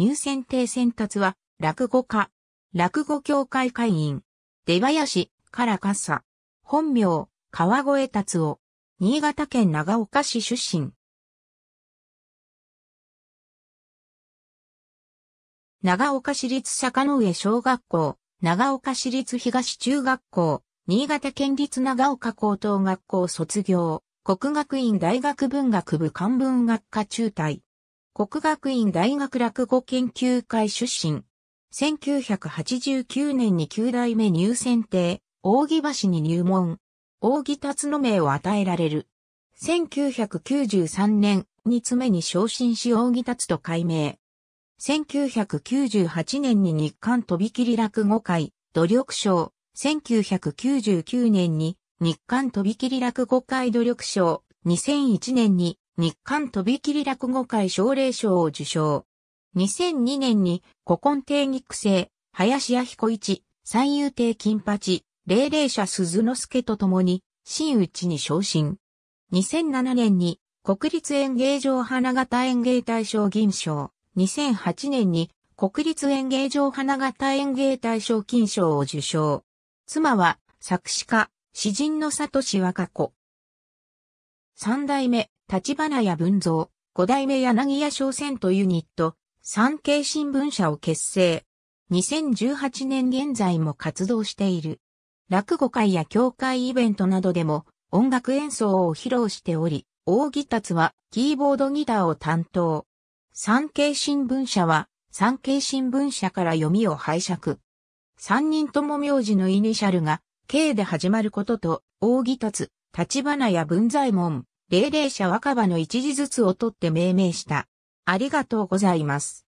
入選定選達は、落語家、落語協会会員、出林、からかさ、本名、川越達夫、新潟県長岡市出身。長岡市立坂上小学校、長岡市立東中学校、新潟県立長岡高等学校卒業、国学院大学文学部漢文学科中退。国学院大学落語研究会出身。1989年に9代目入選定、扇橋に入門。扇達の名を与えられる。1993年、二つ目に昇進し扇達と改名。1998年に日韓飛び切り落語会、努力賞。1999年に日韓飛び切り落語会努力賞。2001年に日韓飛び切り落語会奨励賞を受賞。2002年に古今亭育生、林家彦一、三遊亭金八、霊霊者鈴之助と共に、真打ちに昇進。2007年に国立演芸場花形演芸大賞銀賞。2008年に国立演芸場花形演芸大賞金賞を受賞。妻は作詞家、詩人の里志若子。三代目、立花や文蔵、五代目柳屋商船とユニット、産経新聞社を結成。2018年現在も活動している。落語会や協会イベントなどでも音楽演奏を披露しており、大木達はキーボードギターを担当。産経新聞社は産経新聞社から読みを拝借。三人とも名字のイニシャルが K で始まることと、大木達、立花や文在門、霊霊者若葉の一字ずつを取って命名した。ありがとうございます。